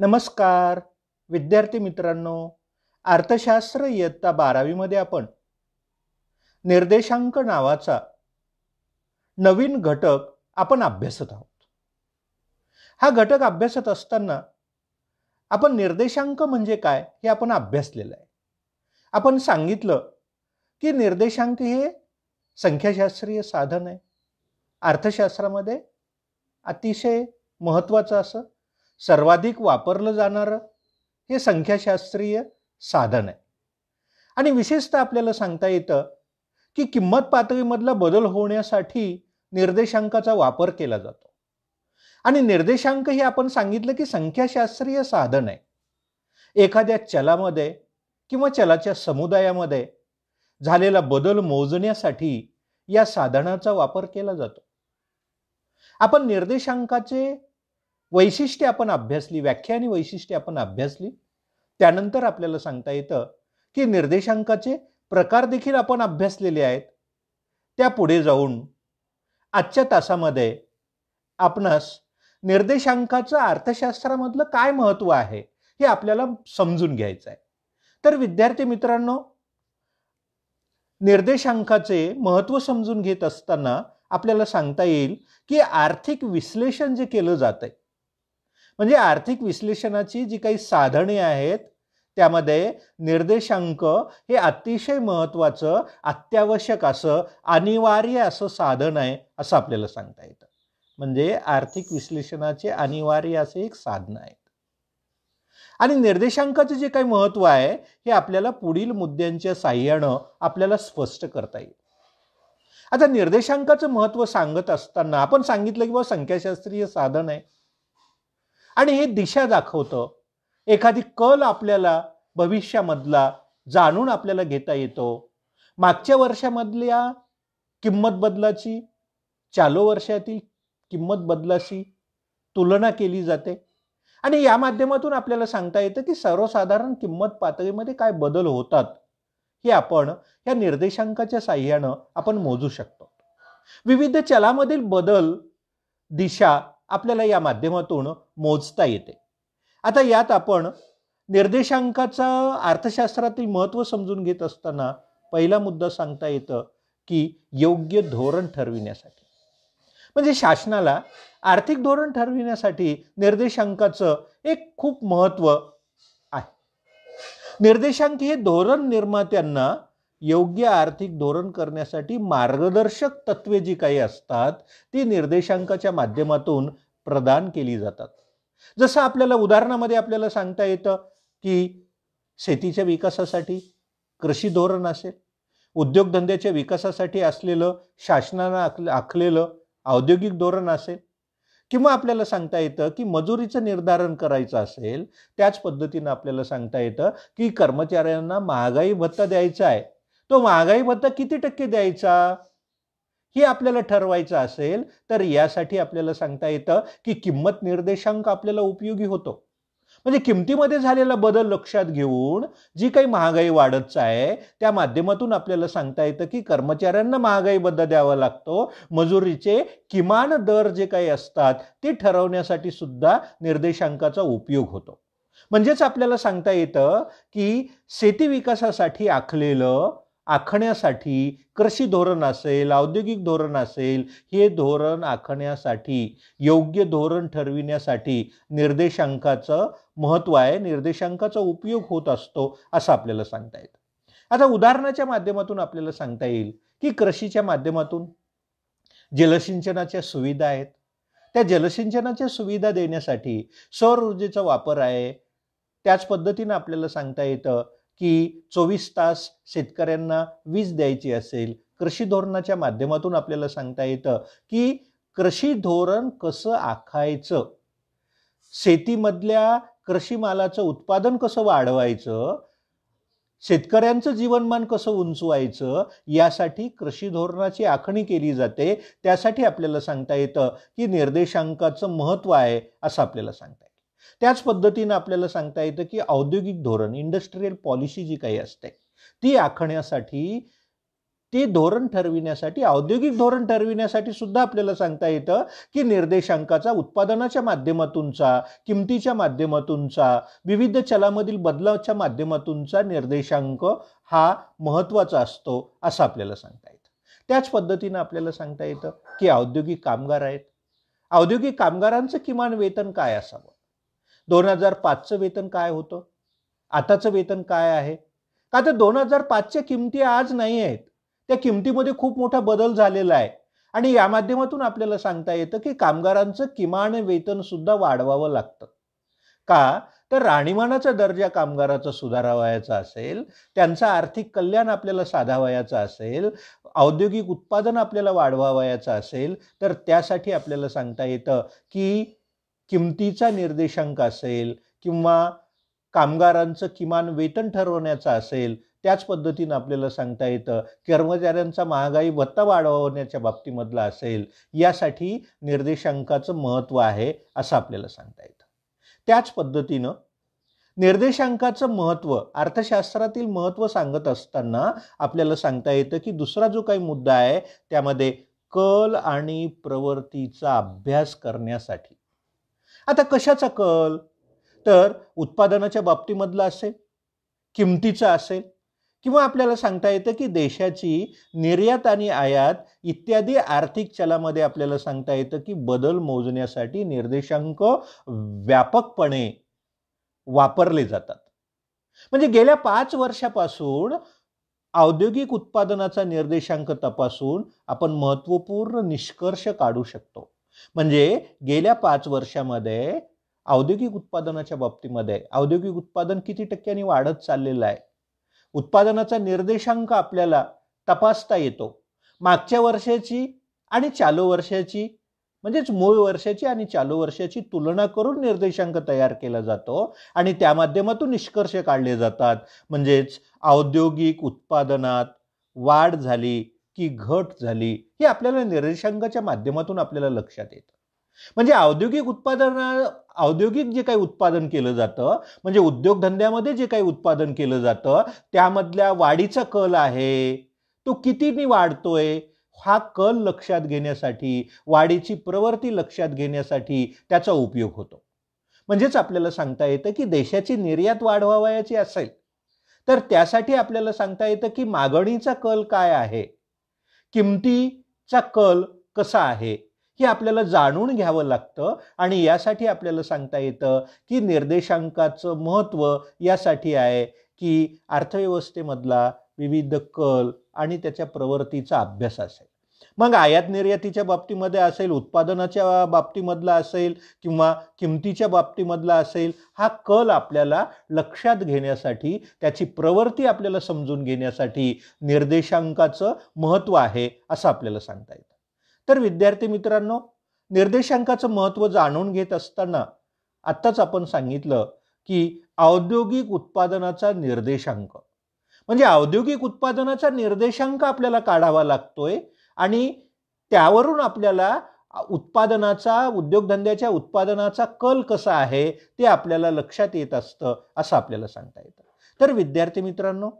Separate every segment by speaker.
Speaker 1: नमस्कार विद्यार्थी मित्रांनो अर्थशास्त्र इयत्ता बारावीमध्ये आपण निर्देशांक नावाचा नवीन घटक आपण अभ्यासत आहोत हा घटक अभ्यासत असताना आपण निर्देशांक म्हणजे काय हे आपण अभ्यासलेलं आहे आपण सांगितलं की निर्देशांक हे संख्याशास्त्रीय साधन आहे अर्थशास्त्रामध्ये अतिशय महत्त्वाचं असं सर्वाधिक वापरलं जाणारं हे संख्याशास्त्रीय साधन आहे आणि विशेषतः आपल्याला सांगता येतं की किंमत पातळीमधला बदल होण्यासाठी निर्देशांकाचा वापर केला जातो आणि निर्देशांक हे आपण सांगितलं की संख्याशास्त्रीय साधन आहे एखाद्या चलामध्ये किंवा चलाच्या समुदायामध्ये झालेला बदल मोजण्यासाठी या साधनाचा वापर केला जातो आपण निर्देशांकाचे वैशिष्ट्ये आपण अभ्यासली व्याख्या आणि वैशिष्ट्ये आपण अभ्यासली त्यानंतर आपल्याला सांगता येतं की निर्देशांकाचे प्रकार देखील आपण अभ्यासलेले आहेत त्या पुढे जाऊन आजच्या तासामध्ये आपणास निर्देशांकाचं अर्थशास्त्रामधलं काय महत्त्व आहे हे आपल्याला समजून घ्यायचं आहे तर विद्यार्थी मित्रांनो निर्देशांकाचे महत्त्व समजून घेत असताना आपल्याला सांगता येईल की आर्थिक विश्लेषण जे केलं जात आहे म्हणजे आर्थिक विश्लेषणाची जी काही साधने आहेत त्यामध्ये निर्देशांक हे अतिशय महत्त्वाचं अत्यावश्यक असं अनिवार्य असं साधन आहे असं आपल्याला सांगता येतं म्हणजे आर्थिक विश्लेषणाचे अनिवार्य असे एक साधन आहे आणि निर्देशांकाचं जे काही महत्त्व आहे हे आपल्याला पुढील मुद्द्यांच्या साह्यानं आपल्याला स्पष्ट करता येईल आता निर्देशांकाचं महत्त्व सांगत असताना आपण सांगितलं की बाबा संख्याशास्त्रीय साधन आहे आणि हे दिशा दाखवतं एखादी कल आपल्याला भविष्यामधला जाणून आपल्याला घेता येतो मागच्या वर्षामधल्या किंमत बदलाची चालू वर्षातील किंमत बदलाशी तुलना केली जाते आणि या माध्यमातून आपल्याला सांगता येतं की सर्वसाधारण किंमत पातळीमध्ये काय बदल होतात हे आपण या निर्देशांकाच्या साह्यानं आपण मोजू शकतो विविध चलामधील बदल दिशा आपल्याला या माध्यमातून मोजता येते आता यात आपण निर्देशांकाचं अर्थशास्त्रातील महत्त्व समजून घेत असताना पहिला मुद्दा सांगता येतं की योग्य धोरण ठरविण्यासाठी म्हणजे शासनाला आर्थिक धोरण ठरविण्यासाठी निर्देशांकाचं एक खूप महत्त्व आहे निर्देशांक हे धोरण निर्मात्यांना योग्य आर्थिक धोरण करण्यासाठी मार्गदर्शक तत्वे जी काही असतात ती निर्देशांकाच्या माध्यमातून प्रदान केली जातात जसं आपल्याला उदाहरणामध्ये आपल्याला सांगता येतं की शेतीच्या विकासासाठी कृषी धोरण असेल उद्योगधंद्याच्या विकासासाठी असलेलं शासनानं आख आखलेलं औद्योगिक धोरण असेल किंवा आपल्याला सांगता येतं की मजुरीचं निर्धारण करायचं असेल त्याच पद्धतीनं आपल्याला सांगता येतं की कर्मचाऱ्यांना महागाई भत्ता द्यायचा आहे तो महागाई भत्ता किती टक्के द्यायचा हे आपल्याला ठरवायचं असेल तर यासाठी आपल्याला सांगता येतं की किंमत निर्देशांक आपल्याला उपयोगी होतो म्हणजे किमतीमध्ये झालेला बदल लक्षात घेऊन जी काही महागाई वाढतच आहे त्या माध्यमातून आपल्याला सांगता येतं की कर्मचाऱ्यांना महागाई बद्दल द्यावा लागतो मजुरीचे किमान दर जे काही असतात ते ठरवण्यासाठी सुद्धा निर्देशांकाचा उपयोग होतो म्हणजेच आपल्याला सांगता येतं की शेती विकासासाठी आखलेलं आखण्यासाठी कृषी धोरण असेल औद्योगिक धोरण असेल हे धोरण आखण्यासाठी योग्य धोरण ठरविण्यासाठी निर्देशांकाचं महत्त्व आहे निर्देशांकाचा उपयोग होत असतो असं आपल्याला सांगता येतं आता उदाहरणाच्या माध्यमातून आपल्याला सांगता येईल की कृषीच्या माध्यमातून जलसिंचनाच्या सुविधा आहेत त्या जलसिंचनाच्या सुविधा देण्यासाठी सौर ऊर्जेचा वापर आहे त्याच पद्धतीनं आपल्याला सांगता येतं की चोवीस तास शेतकऱ्यांना वीज द्यायची असेल कृषी धोरणाच्या माध्यमातून आपल्याला सांगता येतं की कृषी धोरण कसं आखायचं शेतीमधल्या कृषी मालाचं उत्पादन कसं वाढवायचं शेतकऱ्यांचं जीवनमान कसं उंचवायचं यासाठी कृषी धोरणाची आखणी केली जाते त्यासाठी आपल्याला सांगता येतं की निर्देशांकाचं महत्त्व आहे असं आपल्याला सांगता त्याच पद्धतीनं आपल्याला सांगता येतं की औद्योगिक धोरण इंडस्ट्रीयल पॉलिसी जी काही असते ती आखण्यासाठी ते धोरण ठरविण्यासाठी औद्योगिक धोरण ठरविण्यासाठी सुद्धा आपल्याला सांगता येतं की निर्देशांकाचा उत्पादनाच्या माध्यमातूनचा किमतीच्या माध्यमातूनचा विविध चलामधील बदलाच्या माध्यमातूनचा निर्देशांक हा महत्त्वाचा असतो असं आपल्याला सांगता येतं त्याच पद्धतीनं आपल्याला सांगता येतं की औद्योगिक कामगार आहेत औद्योगिक कामगारांचं किमान वेतन काय असावं दोन हजार पाचचं वेतन काय होतं आताचं वेतन काय आहे का तर दोन हजार पाचच्या किमती आज नाही आहेत त्या किमतीमध्ये खूप मोठा बदल झालेला आहे आणि या माध्यमातून आपल्याला सांगता येतं की कामगारांचं किमान वेतन सुद्धा वाढवावं लागतं का तर राणीमानाचा दर्जा कामगाराचा सुधारावयाचा असेल त्यांचा आर्थिक कल्याण आपल्याला साधावयाचं असेल औद्योगिक उत्पादन आपल्याला वाढवावयाचं असेल तर त्यासाठी आपल्याला सांगता येतं की किमतीचा निर्देशांक असेल किंवा कामगारांचं किमान वेतन ठरवण्याचं असेल त्याच पद्धतीनं आपल्याला सांगता येतं कर्मचाऱ्यांचा महागाई भत्ता वाढवण्याच्या बाबतीमधला असेल यासाठी निर्देशांकाचं महत्त्व आहे असं आपल्याला सांगता येतं त्याच पद्धतीनं निर्देशांकाचं महत्त्व अर्थशास्त्रातील महत्त्व सांगत असताना आपल्याला सांगता येतं की दुसरा जो काही मुद्दा आहे त्यामध्ये कल आणि प्रवृत्तीचा अभ्यास करण्यासाठी आता कशाचा कल तर उत्पादनाच्या बाबतीमधला असेल किमतीचा असेल किंवा आपल्याला सांगता येतं की देशाची निर्यात आणि आयात इत्यादी आर्थिक चलामध्ये आपल्याला सांगता येतं की बदल मोजण्यासाठी निर्देशांक व्यापकपणे वापरले जातात म्हणजे गेल्या पाच वर्षापासून औद्योगिक उत्पादनाचा निर्देशांक तपासून आपण महत्त्वपूर्ण निष्कर्ष काढू शकतो म्हणजे गेल्या पाच वर्षामध्ये औद्योगिक उत्पादनाच्या बाबतीमध्ये औद्योगिक उत्पादन किती टक्क्यांनी वाढत चाललेलं आहे उत्पादनाचा निर्देशांक आपल्याला तपासता येतो मागच्या वर्षाची आणि चालू वर्षाची म्हणजेच मूळ वर्षाची आणि चालू वर्षाची तुलना करून निर्देशांक तयार केला जातो आणि त्या माध्यमातून निष्कर्ष काढले जातात म्हणजेच औद्योगिक उत्पादनात वाढ झाली की घट झाली हे आपल्याला निर्देशांकाच्या माध्यमातून आपल्याला लक्षात येतं म्हणजे औद्योगिक उत्पादना औद्योगिक जे काही उत्पादन केलं जातं म्हणजे उद्योगधंद्यामध्ये जे काही उत्पादन केलं जातं त्यामधल्या वाढीचा कल आहे तो कितीनी वाढतोय हा कल लक्षात घेण्यासाठी वाढीची प्रवृत्ती लक्षात घेण्यासाठी त्याचा उपयोग होतो म्हणजेच आपल्याला सांगता येतं की देशाची निर्यात वाढवावयाची असेल तर त्यासाठी आपल्याला सांगता येतं की मागणीचा कल काय आहे किमतीचा कल कसा आहे हे आपल्याला जाणून घ्यावं लागतं आणि यासाठी आपल्याला सांगता येतं की निर्देशांकाचं महत्त्व यासाठी आहे की अर्थव्यवस्थेमधला विविध कल आणि त्याच्या प्रवृत्तीचा अभ्यास असेल मग आयात निर्यातीच्या बाबतीमध्ये असेल उत्पादनाच्या बाबतीमधला असेल किंवा किमतीच्या बाबतीमधला असेल हा कल आपल्याला लक्षात घेण्यासाठी त्याची प्रवृत्ती आपल्याला समजून घेण्यासाठी निर्देशांकाचं महत्त्व आहे असं आपल्याला सांगता येतं तर विद्यार्थी मित्रांनो निर्देशांकाचं महत्व जाणून घेत असताना आत्ताच आपण सांगितलं की औद्योगिक उत्पादनाचा निर्देशांक म्हणजे औद्योगिक उत्पादनाचा निर्देशांक आपल्याला काढावा लागतोय आणि त्यावरून आपल्याला उत्पादनाचा उद्योगधंद्याच्या उत्पादनाचा कल कसा आहे ते आपल्याला लक्षात येत असतं असं आपल्याला सांगता येतं तर विद्यार्थी मित्रांनो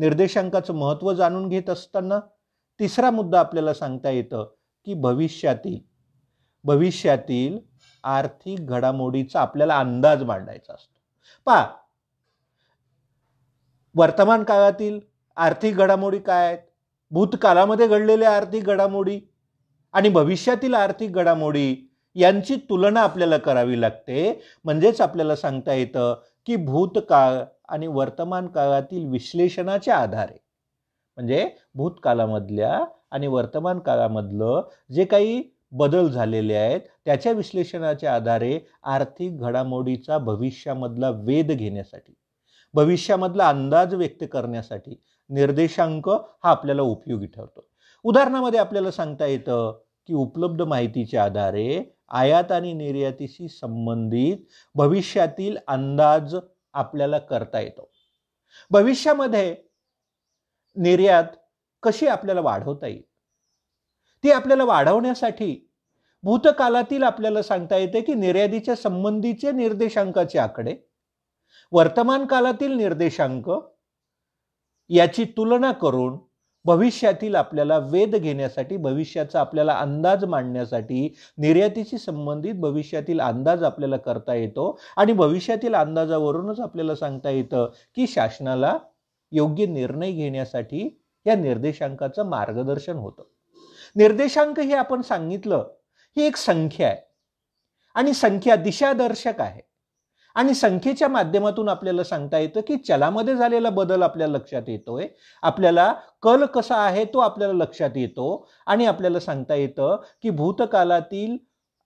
Speaker 1: निर्देशांकाचं महत्त्व जाणून घेत असताना तिसरा मुद्दा आपल्याला सांगता येतं की भविष्यातील भविष्यातील आर्थिक घडामोडीचा आपल्याला अंदाज मांडायचा असतो पा वर्तमान काळातील आर्थिक घडामोडी काय आहेत भूतकाळामध्ये घडलेल्या आर्थिक घडामोडी आणि भविष्यातील आर्थिक घडामोडी यांची तुलना आपल्याला करावी लागते म्हणजेच आपल्याला सांगता येतं की भूतकाळ आणि वर्तमान काळातील विश्लेषणाच्या आधारे म्हणजे भूतकालामधल्या आणि वर्तमान काळामधलं जे काही बदल झालेले आहेत त्याच्या विश्लेषणाच्या आधारे आर्थिक घडामोडीचा भविष्यामधला वेध घेण्यासाठी भविष्यामधला अंदाज व्यक्त करण्यासाठी निर्देशांक हा आपल्याला उपयोगी ठरतो उदाहरणामध्ये आपल्याला सांगता येतं की उपलब्ध माहितीच्या आधारे आयात आणि निर्यातीशी संबंधित भविष्यातील अंदाज आपल्याला करता येतो भविष्यामध्ये निर्यात कशी आपल्याला वाढवता येईल ती आपल्याला वाढवण्यासाठी भूतकालातील आपल्याला सांगता येते की निर्यातीच्या संबंधीचे निर्देशांकाचे आकडे वर्तमान काळातील निर्देशांक याची तुलना करून भविष्यातील आपल्याला वेध घेण्यासाठी भविष्याचा आपल्याला अंदाज मांडण्यासाठी निर्यातीशी संबंधित भविष्यातील अंदाज आपल्याला करता येतो आणि भविष्यातील अंदाजावरूनच आपल्याला सांगता येतं की शासनाला योग्य निर्णय घेण्यासाठी या निर्देशांकाचं मार्गदर्शन होतं निर्देशांक हे आपण सांगितलं ही एक संख्या आहे आणि संख्या दिशादर्शक आहे आणि संख्येच्या माध्यमातून आपल्याला सांगता येतं की चलामध्ये झालेला बदल आपल्याला लक्षात येतोय आपल्याला कल कसा आहे तो आपल्याला लक्षात येतो आणि आपल्याला सांगता येतं की भूतकालातील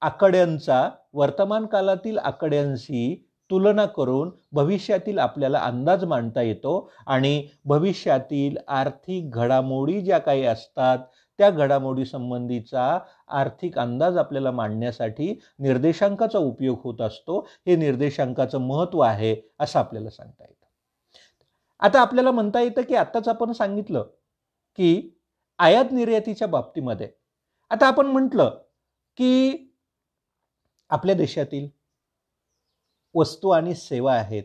Speaker 1: आकड्यांचा वर्तमान कालातील आकड्यांशी तुलना करून भविष्यातील आपल्याला अंदाज मांडता येतो आणि भविष्यातील आर्थिक घडामोडी ज्या काही असतात त्या घडामोडीसंबंधीचा आर्थिक अंदाज आपल्याला मांडण्यासाठी निर्देशांकाचा उपयोग होत असतो हे निर्देशांकाचं महत्त्व आहे असं आपल्याला सांगता येतं आता आपल्याला म्हणता येतं की आत्ताच आपण सांगितलं की आयात निर्यातीच्या बाबतीमध्ये आता आपण म्हटलं की आपल्या देशातील वस्तू आणि सेवा आहेत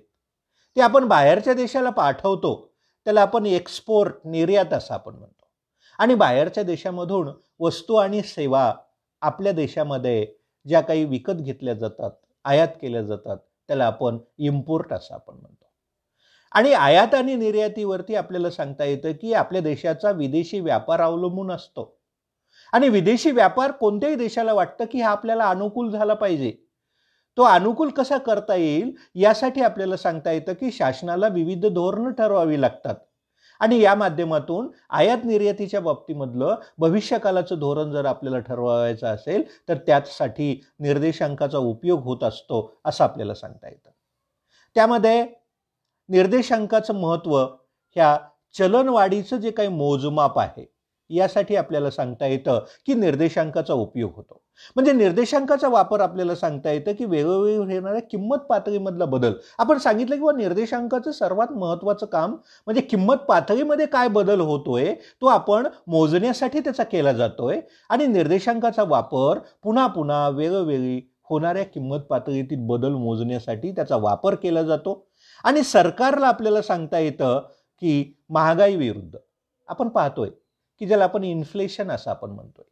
Speaker 1: ते आपण बाहेरच्या देशाला पाठवतो त्याला आपण एक्सपोर्ट निर्यात असं आपण म्हणतो आणि बाहेरच्या देशामधून वस्तू आणि सेवा आपल्या देशामध्ये ज्या काही विकत घेतल्या जातात आयात केल्या जातात त्याला आपण इम्पोर्ट असं आपण म्हणतो आणि आयात आणि निर्यातीवरती आपल्याला सांगता येतं की आपल्या देशाचा विदेशी व्यापार अवलंबून असतो आणि विदेशी व्यापार कोणत्याही देशाला वाटतं की हा आपल्याला अनुकूल झाला पाहिजे तो अनुकूल कसा करता येईल यासाठी आपल्याला सांगता येतं की शासनाला विविध धोरणं ठरवावी लागतात आणि या माध्यमातून आयात निर्यातीच्या बाबतीमधलं भविष्यकालाचं धोरण जर आपल्याला ठरवायचं असेल तर त्यासाठी निर्देशांकाचा उपयोग होत असतो असं आपल्याला सांगता येतं त्यामध्ये निर्देशांकाचं महत्त्व ह्या चलनवाढीचं जे काही मोजमाप आहे यासाठी आपल्याला सांगता येतं की निर्देशांकाचा उपयोग होतो म्हणजे निर्देशांकाचा वापर आपल्याला सांगता येतं की वेगवेगळी होणाऱ्या किंमत पातळीमधला बदल आपण सांगितलं की निर्देशांकाचं सर्वात महत्त्वाचं काम म्हणजे किंमत पातळीमध्ये काय बदल होतोय तो आपण मोजण्यासाठी त्याचा केला जातोय आणि निर्देशांकाचा वापर पुन्हा पुन्हा वेगवेगळी होणाऱ्या किंमत पातळीतील बदल मोजण्यासाठी त्याचा वापर केला जातो आणि सरकारला आपल्याला सांगता येतं की महागाई विरुद्ध आपण पाहतोय की ज्याला आपण इन्फ्लेशन असं आपण म्हणतोय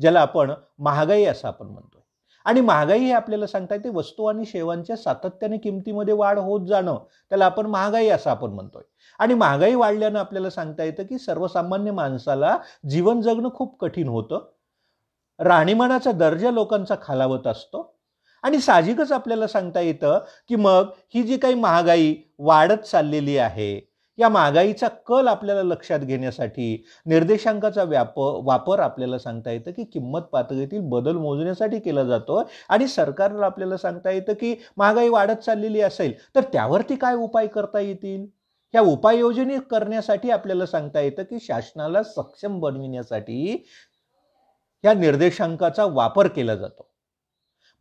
Speaker 1: ज्याला आपण महागाई असं आपण म्हणतोय आणि महागाई हे आपल्याला सांगता येते वस्तू आणि सेवांच्या सातत्याने किमतीमध्ये वाढ होत जाणं त्याला आपण महागाई असं आपण म्हणतोय आणि महागाई वाढल्यानं आपल्याला सांगता येतं की सर्वसामान्य माणसाला जीवन जगणं खूप कठीण होतं राहणीमानाचा दर्जा लोकांचा खालावत असतो आणि साहजिकच आपल्याला सांगता येतं की मग ही जी काही महागाई वाढत चाललेली आहे या महागाईचा कल आपल्याला लक्षात घेण्यासाठी निर्देशांकाचा व्याप वापर आपल्याला सांगता येतं की किंमत पातळीतील बदल मोजण्यासाठी केला जातो आणि सरकारला आपल्याला सांगता येतं की महागाई वाढत चाललेली असेल तर त्यावरती काय उपाय करता येतील या उपाययोजने करण्यासाठी आपल्याला सांगता येतं की शासनाला सक्षम बनविण्यासाठी या निर्देशांकाचा वापर केला जातो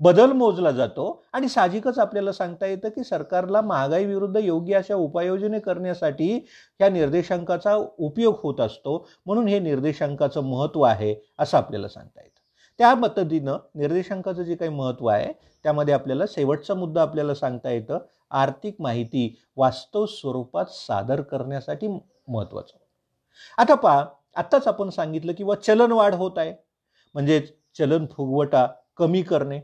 Speaker 1: बदल मोजला जातो आणि साहजिकच आपल्याला सांगता येतं की सरकारला महागाई विरुद्ध योग्य अशा उपाययोजने करण्यासाठी ह्या निर्देशांकाचा उपयोग होत असतो म्हणून हे निर्देशांकाचं महत्त्व आहे असं आपल्याला सांगता येतं त्या पद्धतीनं निर्देशांकाचं जे काही महत्त्व आहे त्यामध्ये आपल्याला शेवटचा मुद्दा आपल्याला सांगता येतं आर्थिक माहिती वास्तव स्वरूपात सादर करण्यासाठी महत्त्वाचं आता पा आत्ताच आपण सांगितलं की व चलनवाढ होत आहे म्हणजेच चलन फुगवटा कमी करणे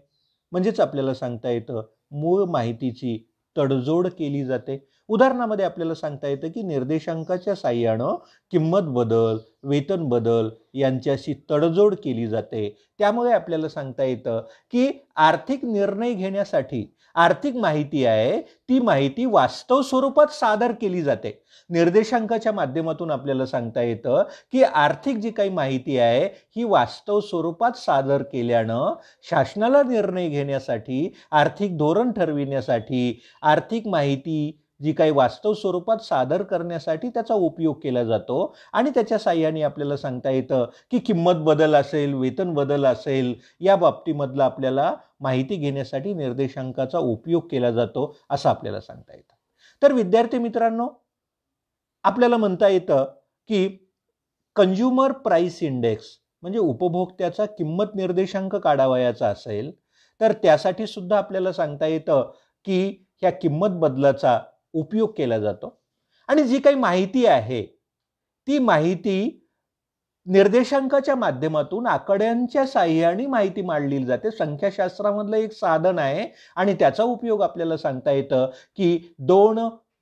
Speaker 1: म्हणजेच आपल्याला सांगता येतं मूळ माहितीची तडजोड केली जाते उदाहरणामध्ये आपल्याला सांगता येतं की निर्देशांकाच्या साह्यानं किंमत बदल वेतन बदल यांच्याशी तडजोड केली जाते त्यामुळे आपल्याला सांगता येतं की आर्थिक निर्णय घेण्यासाठी आर्थिक माहिती आहे ती माहिती वास्तव स्वरूपात सादर केली जाते निर्देशांकाच्या माध्यमातून आपल्याला सांगता येतं की आर्थिक जी काही माहिती आहे ही वास्तव स्वरूपात सादर केल्यानं शासनाला निर्णय घेण्यासाठी आर्थिक धोरण ठरविण्यासाठी आर्थिक माहिती जी काही वास्तव स्वरूपात सादर करण्यासाठी त्याचा उपयोग केला जातो आणि त्याच्या साह्याने आपल्याला सांगता येतं की किंमत बदल असेल वेतन बदल असेल या बाबतीमधला आपल्याला माहिती घेण्यासाठी निर्देशांकाचा उपयोग केला जातो असं आपल्याला सांगता येतं तर विद्यार्थी मित्रांनो आपल्याला म्हणता येतं की कंज्युमर प्राईस इंडेक्स म्हणजे उपभोक्त्याचा किंमत निर्देशांक काढावयाचा असेल तर त्यासाठी सुद्धा आपल्याला सांगता येतं की ह्या किंमत बदलाचा उपयोग केला जातो आणि जी काही माहिती आहे ती माहिती निर्देशांकाच्या माध्यमातून आकड्यांच्या साह्याने माहिती मांडली जाते संख्याशास्त्रामधलं एक साधन आहे आणि त्याचा उपयोग आपल्याला सांगता येतं की दोन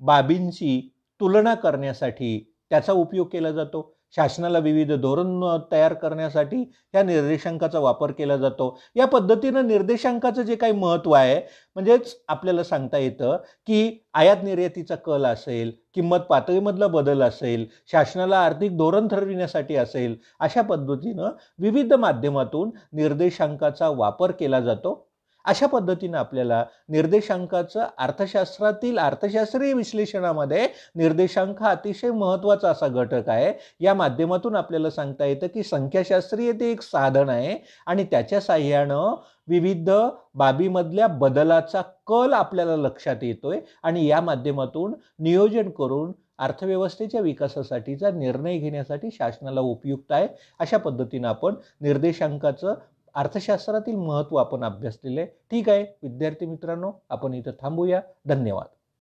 Speaker 1: बाबींची तुलना करण्यासाठी त्याचा उपयोग केला जातो शासनाला विविध धोरण तयार करण्यासाठी या निर्देशांकाचा वापर केला जातो या पद्धतीनं निर्देशांकाचं जे काही महत्त्व आहे म्हणजेच आपल्याला सांगता येतं की आयात निर्यातीचा कल असेल किंमत पातळीमधला बदल असेल शासनाला आर्थिक धोरण ठरविण्यासाठी असेल अशा पद्धतीनं विविध माध्यमातून निर्देशांकाचा वापर केला जातो अशा पद्धतीनं आपल्याला निर्देशांकाचं अर्थशास्त्रातील अर्थशास्त्रीय विश्लेषणामध्ये निर्देशांक हा अतिशय महत्त्वाचा असा घटक आहे या माध्यमातून आपल्याला सांगता येतं की संख्याशास्त्रीय ते एक साधन आहे आणि त्याच्या साह्यानं विविध बाबीमधल्या बदलाचा कल आपल्याला लक्षात येतोय आणि या माध्यमातून नियोजन करून अर्थव्यवस्थेच्या विकासासाठीचा निर्णय घेण्यासाठी शासनाला उपयुक्त आहे अशा पद्धतीनं आपण निर्देशांकाचं अर्थशास्त्रातील महत्त्व आपण अभ्यासलेलं आहे ठीक आहे विद्यार्थी मित्रांनो आपण इथं थांबूया धन्यवाद